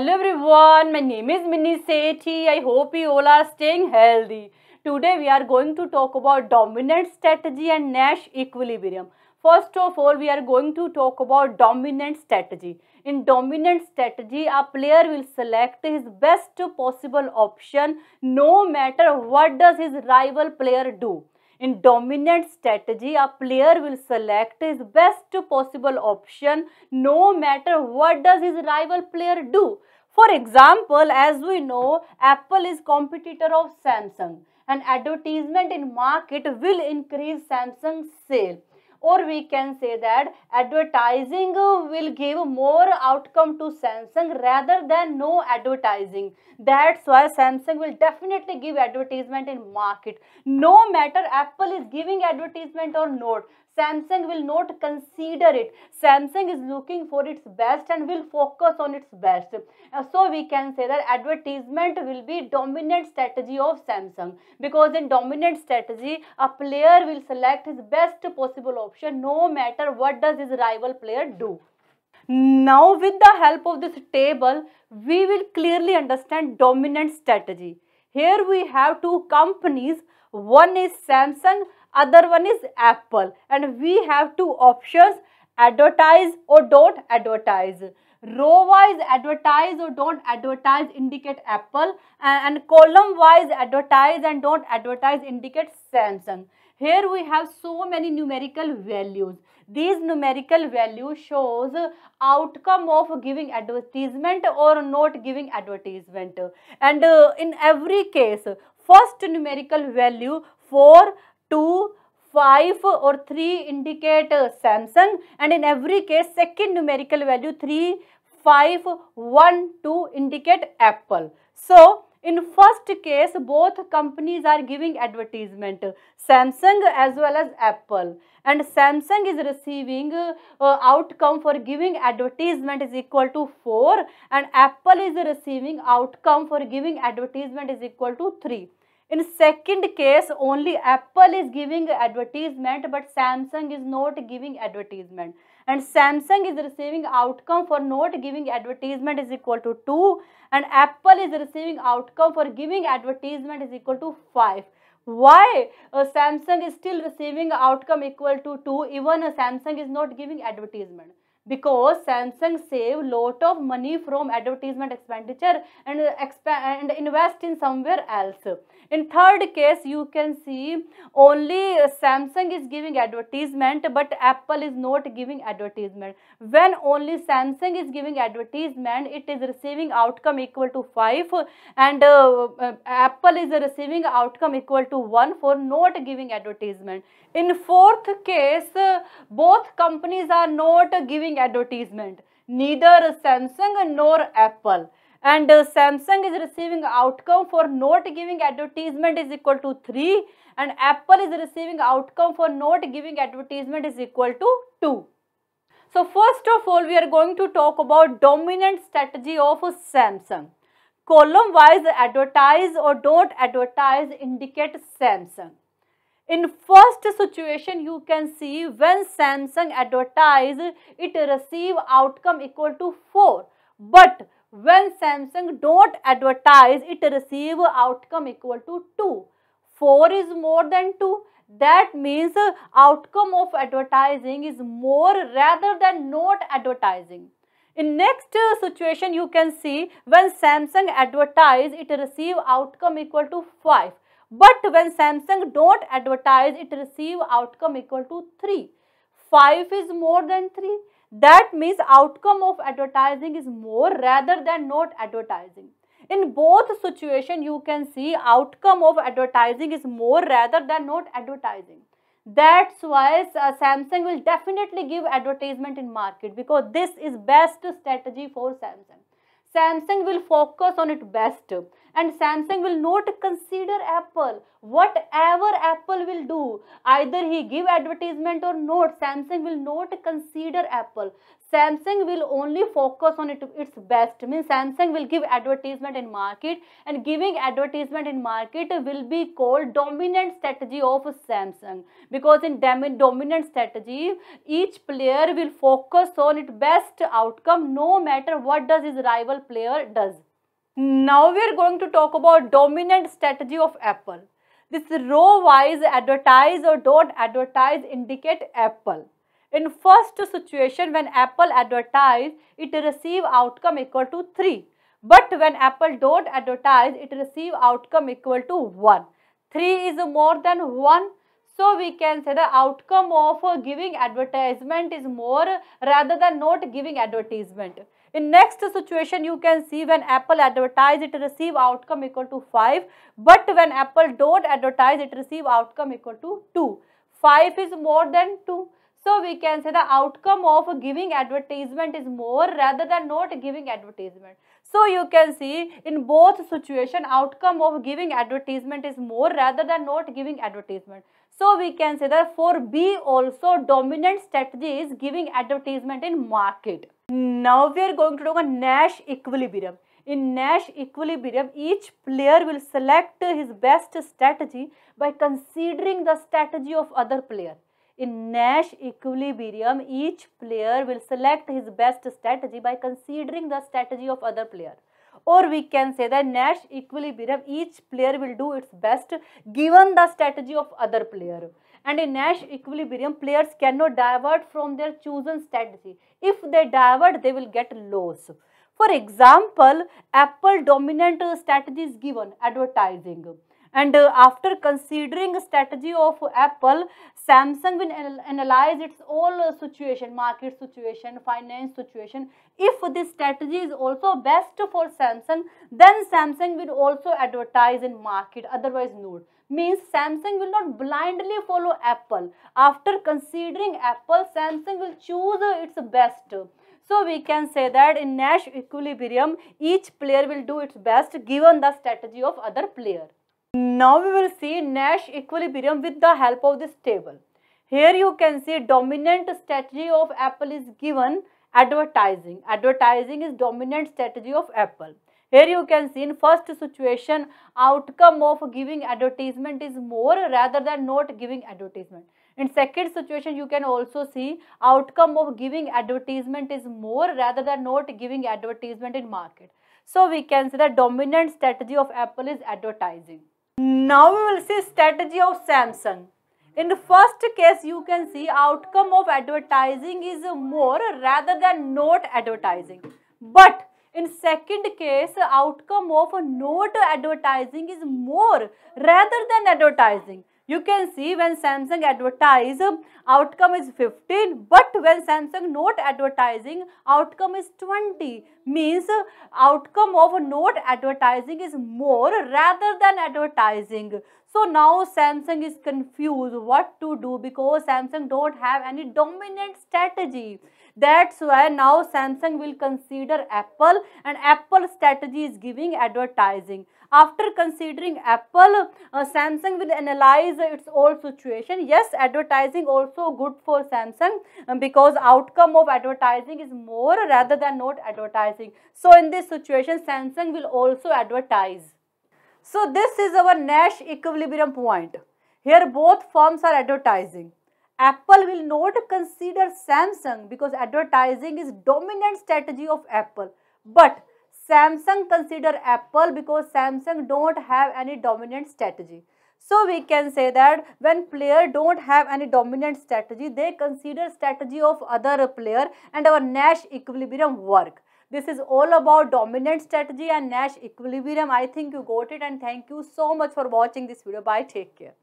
Hello everyone, my name is Minnie Sethi. I hope you all are staying healthy. Today we are going to talk about dominant strategy and Nash equilibrium. First of all, we are going to talk about dominant strategy. In dominant strategy, a player will select his best possible option no matter what does his rival player do. In dominant strategy, a player will select his best possible option no matter what does his rival player do. For example, as we know, Apple is competitor of Samsung and advertisement in market will increase Samsung's sale or we can say that advertising will give more outcome to Samsung rather than no advertising. That's why Samsung will definitely give advertisement in market. No matter Apple is giving advertisement or not, Samsung will not consider it. Samsung is looking for its best and will focus on its best. Uh, so we can say that advertisement will be dominant strategy of Samsung because in dominant strategy, a player will select his best possible option no matter what does his rival player do. Now with the help of this table, we will clearly understand dominant strategy. Here we have two companies, one is Samsung other one is apple and we have two options advertise or don't advertise row wise advertise or don't advertise indicate apple and, and column wise advertise and don't advertise indicate samsung here we have so many numerical values these numerical value shows outcome of giving advertisement or not giving advertisement and uh, in every case first numerical value for 2, 5 or 3 indicate uh, Samsung and in every case second numerical value 3, 5, 1, 2 indicate Apple. So, in first case both companies are giving advertisement samsung as well as apple and samsung is receiving uh, outcome for giving advertisement is equal to 4 and apple is receiving outcome for giving advertisement is equal to 3 in second case, only Apple is giving advertisement but Samsung is not giving advertisement. And Samsung is receiving outcome for not giving advertisement is equal to 2 and Apple is receiving outcome for giving advertisement is equal to 5 why uh, samsung is still receiving outcome equal to 2 even uh, samsung is not giving advertisement because Samsung save lot of money from advertisement expenditure and, and invest in somewhere else. In third case, you can see only Samsung is giving advertisement but Apple is not giving advertisement. When only Samsung is giving advertisement, it is receiving outcome equal to 5 and uh, uh, Apple is receiving outcome equal to 1 for not giving advertisement. In fourth case, uh, both companies are not giving marketing advertisement. Neither Samsung nor Apple. And uh, Samsung is receiving outcome for not giving advertisement is equal to 3. And Apple is receiving outcome for not giving advertisement is equal to 2. So first of all, we are going to talk about dominant strategy of Samsung. Column wise advertise or don't advertise indicate Samsung. In first situation, you can see when Samsung advertise, it receive outcome equal to 4. But when Samsung don't advertise, it receive outcome equal to 2. 4 is more than 2. That means outcome of advertising is more rather than not advertising. In next situation, you can see when Samsung advertise, it receive outcome equal to 5 but when Samsung don't advertise, it receive outcome equal to 3. 5 is more than 3. That means outcome of advertising is more rather than not advertising. In both situation, you can see outcome of advertising is more rather than not advertising. That's why uh, Samsung will definitely give advertisement in market because this is best strategy for Samsung. Samsung will focus on it best and Samsung will not consider Apple. Whatever Apple will do, either he give advertisement or not, Samsung will not consider Apple. Samsung will only focus on it, its best. Means Samsung will give advertisement in market and giving advertisement in market will be called dominant strategy of Samsung. Because in dominant strategy, each player will focus on its best outcome no matter what does his rival player does. Now we are going to talk about dominant strategy of Apple. This row wise advertise or don't advertise indicate Apple. In first situation when Apple advertise, it receive outcome equal to 3. But when Apple don't advertise, it receive outcome equal to 1. 3 is more than 1 so we can say the outcome of giving advertisement is more rather than not giving advertisement. In next situation, you can see when Apple advertise, it receive outcome equal to 5. But when Apple don't advertise, it receive outcome equal to 2. 5 is more than 2. So we can say the outcome of giving advertisement is more rather than not giving advertisement. So you can see in both situation outcome of giving advertisement is more rather than not giving advertisement. So we can say that for B also dominant strategy is giving advertisement in market. Now we are going to talk about Nash equilibrium. In Nash equilibrium, each player will select his best strategy by considering the strategy of other player. In Nash equilibrium, each player will select his best strategy by considering the strategy of other player or we can say that Nash equilibrium each player will do its best given the strategy of other player and in Nash equilibrium players cannot divert from their chosen strategy. If they divert they will get loss. For example, Apple dominant strategy is given advertising and uh, after considering strategy of Apple, Samsung will analyze its all uh, situation, market situation, finance situation. If this strategy is also best for Samsung, then Samsung will also advertise in market, otherwise no. means Samsung will not blindly follow Apple. After considering Apple, Samsung will choose its best. So we can say that in Nash equilibrium, each player will do its best given the strategy of other player. Now we will see Nash equilibrium with the help of this table. Here you can see dominant strategy of Apple is given advertising. Advertising is dominant strategy of Apple. Here you can see in first situation outcome of giving advertisement is more rather than not giving advertisement. In second situation you can also see outcome of giving advertisement is more rather than not giving advertisement in market. So we can say the dominant strategy of Apple is advertising. Now we will see strategy of Samsung. In the first case, you can see outcome of advertising is more rather than not advertising. But in second case, outcome of not advertising is more rather than advertising you can see when Samsung advertise uh, outcome is 15 but when Samsung not advertising outcome is 20 means uh, outcome of not advertising is more rather than advertising. So now Samsung is confused what to do because Samsung don't have any dominant strategy. That's why now Samsung will consider Apple and Apple strategy is giving advertising. After considering Apple, uh, Samsung will analyze its old situation. Yes, advertising also good for Samsung um, because outcome of advertising is more rather than not advertising. So in this situation, Samsung will also advertise. So this is our Nash equilibrium point. Here both firms are advertising. Apple will not consider Samsung because advertising is dominant strategy of Apple. But Samsung consider Apple because Samsung don't have any dominant strategy. So we can say that when player don't have any dominant strategy, they consider strategy of other player and our Nash equilibrium work. This is all about dominant strategy and Nash equilibrium. I think you got it and thank you so much for watching this video. Bye. Take care.